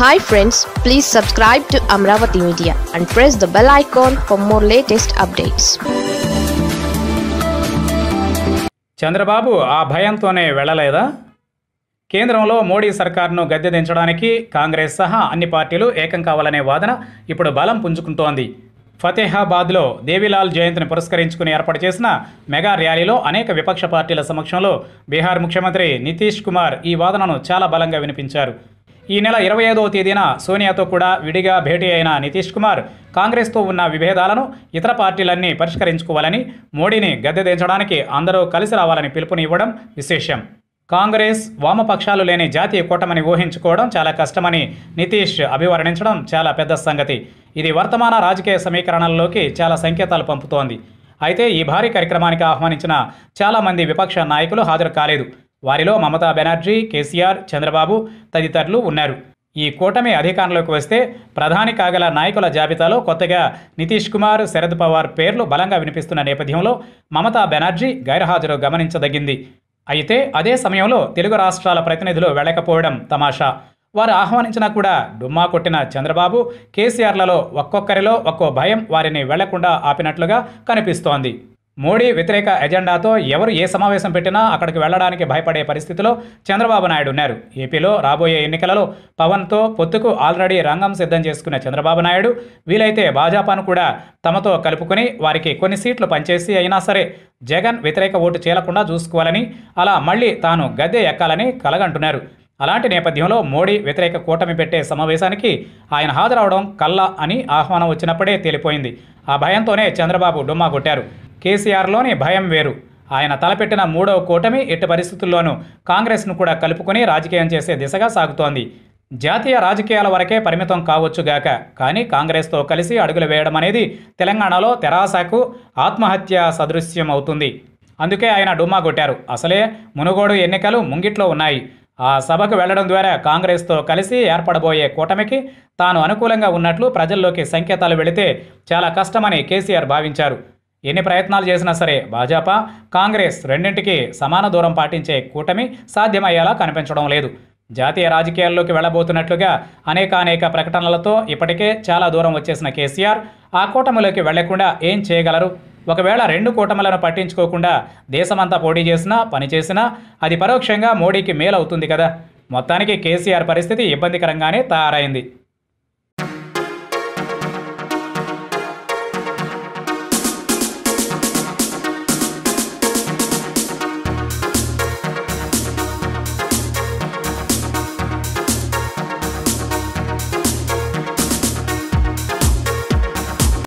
hi friends please subscribe to Amaravati media and press the bell icon for more latest updates Chandrababu ఆ భయంతోనే వెళ్ళలేదా కేంద్రంలో మోడీ సర్కార్ను గద్దె దించడానికి కాంగ్రెస్ సహా అన్ని పార్టీలు ఏకం కావాలనే వాదన ఇప్పుడు బలం పుంజుకుంటోంది ఫతేహాబాద్లో దేవిలాల్ జయంతిని పురస్కరించుకుని ఏర్పాటు చేసిన మెగా ర్యాలీలో అనేక విపక్ష పార్టీల సమక్షంలో బీహార్ ముఖ్యమంత్రి నితీష్ కుమార్ ఈ వాదనను చాలా బలంగా వినిపించారు ఈ నెల ఇరవై ఐదవ తేదీన సోనియాతో కూడా విడిగా భేటీ అయిన నితీష్ కుమార్ కాంగ్రెస్తో ఉన్న విభేదాలను ఇతర పార్టీలన్నీ పరిష్కరించుకోవాలని మోడీని గద్దెదించడానికి అందరూ కలిసి రావాలని పిలుపునివ్వడం విశేషం కాంగ్రెస్ వామపక్షాలు లేని జాతీయ కూటమని ఊహించుకోవడం చాలా కష్టమని నితీష్ అభివర్ణించడం చాలా పెద్ద సంగతి ఇది వర్తమాన రాజకీయ సమీకరణల్లోకి చాలా సంకేతాలు పంపుతోంది అయితే ఈ భారీ కార్యక్రమానికి ఆహ్వానించిన చాలామంది విపక్ష నాయకులు హాజరు కాలేదు వారిలో మమతా బెనర్జీ కేసీఆర్ చంద్రబాబు తదితరులు ఉన్నారు ఈ కూటమి అధికారంలోకి వస్తే ప్రధాని కాగల నాయకుల జాబితాలో కొత్తగా నితీష్ కుమార్ శరద్ పవార్ పేర్లు బలంగా వినిపిస్తున్న నేపథ్యంలో మమతా బెనర్జీ గైర్హాజరు గమనించదగింది అయితే అదే సమయంలో తెలుగు రాష్ట్రాల ప్రతినిధులు వెళ్ళకపోవడం తమాషా వారు ఆహ్వానించినా కూడా డుమ్మా కొట్టిన చంద్రబాబు కేసీఆర్లలో ఒక్కొక్కరిలో ఒక్కో భయం వారిని వెళ్లకుండా ఆపినట్లుగా కనిపిస్తోంది మోడీ వ్యతిరేక ఎజెండాతో ఎవరు ఏ సమావేశం పెట్టినా అక్కడికి వెళ్లడానికి భయపడే పరిస్థితిలో చంద్రబాబు నాయుడు ఉన్నారు ఏపీలో రాబోయే ఎన్నికలలో పవన్తో పొత్తుకు ఆల్రెడీ రంగం సిద్ధం చేసుకున్న చంద్రబాబు నాయుడు వీలైతే భాజపాను కూడా తమతో కలుపుకొని వారికి కొన్ని సీట్లు పంచేసి అయినా సరే జగన్ వ్యతిరేక ఓటు చేయకుండా చూసుకోవాలని అలా మళ్ళీ తాను గద్దె ఎక్కాలని కలగంటున్నారు అలాంటి నేపథ్యంలో మోడీ వ్యతిరేక కూటమి పెట్టే సమావేశానికి ఆయన హాజరవడం కల్లా అని ఆహ్వానం వచ్చినప్పుడే తేలిపోయింది ఆ భయంతోనే చంద్రబాబు డుమ్మా కొట్టారు కేసీఆర్లోని భయం వేరు ఆయన తలపెట్టిన మూడవ కూటమి ఎట్టి పరిస్థితుల్లోనూ కాంగ్రెస్ను కూడా కలుపుకొని రాజకీయం చేసే దిశగా సాగుతోంది జాతీయ రాజకీయాల వరకే పరిమితం కావచ్చుగాక కానీ కాంగ్రెస్తో కలిసి అడుగులు వేయడం అనేది తెలంగాణలో తెరాసకు ఆత్మహత్య సదృశ్యం అవుతుంది అందుకే ఆయన డుమ్మా కొట్టారు అసలే మునుగోడు ఎన్నికలు ముంగిట్లో ఉన్నాయి ఆ సభకు వెళ్లడం ద్వారా కాంగ్రెస్తో కలిసి ఏర్పడబోయే కూటమికి తాను అనుకూలంగా ఉన్నట్లు ప్రజల్లోకి సంకేతాలు వెళితే చాలా కష్టమని కేసీఆర్ భావించారు ఎన్ని ప్రయత్నాలు చేసినా సరే భాజపా కాంగ్రెస్ రెండింటికి సమాన దూరం పాటించే కూటమి సాధ్యమయ్యేలా కనిపించడం లేదు జాతీయ రాజకీయాల్లోకి వెళ్ళబోతున్నట్లుగా అనేకానేక ప్రకటనలతో ఇప్పటికే చాలా దూరం వచ్చేసిన కేసీఆర్ ఆ కూటమిలోకి వెళ్లకుండా ఏం చేయగలరు ఒకవేళ రెండు కూటములను పట్టించుకోకుండా దేశమంతా పోటీ చేసినా పనిచేసినా అది పరోక్షంగా మోడీకి మేలవుతుంది కదా మొత్తానికి కేసీఆర్ పరిస్థితి ఇబ్బందికరంగానే తయారైంది